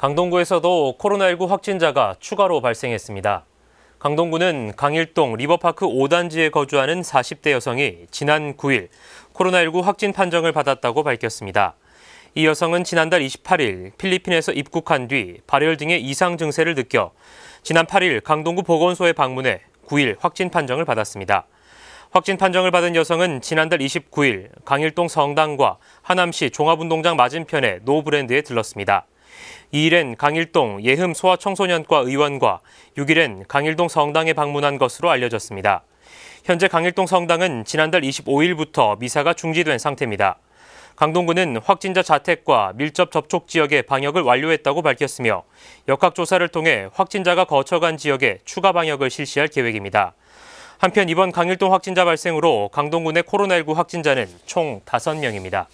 강동구에서도 코로나19 확진자가 추가로 발생했습니다. 강동구는 강일동 리버파크 5단지에 거주하는 40대 여성이 지난 9일 코로나19 확진 판정을 받았다고 밝혔습니다. 이 여성은 지난달 28일 필리핀에서 입국한 뒤 발열 등의 이상 증세를 느껴 지난 8일 강동구 보건소에 방문해 9일 확진 판정을 받았습니다. 확진 판정을 받은 여성은 지난달 29일 강일동 성당과 하남시 종합운동장 맞은편에 노브랜드에 들렀습니다. 2일엔 강일동 예흠 소아청소년과 의원과 6일엔 강일동 성당에 방문한 것으로 알려졌습니다. 현재 강일동 성당은 지난달 25일부터 미사가 중지된 상태입니다. 강동구는 확진자 자택과 밀접 접촉 지역의 방역을 완료했다고 밝혔으며 역학조사를 통해 확진자가 거쳐간 지역에 추가 방역을 실시할 계획입니다. 한편 이번 강일동 확진자 발생으로 강동군의 코로나19 확진자는 총 5명입니다.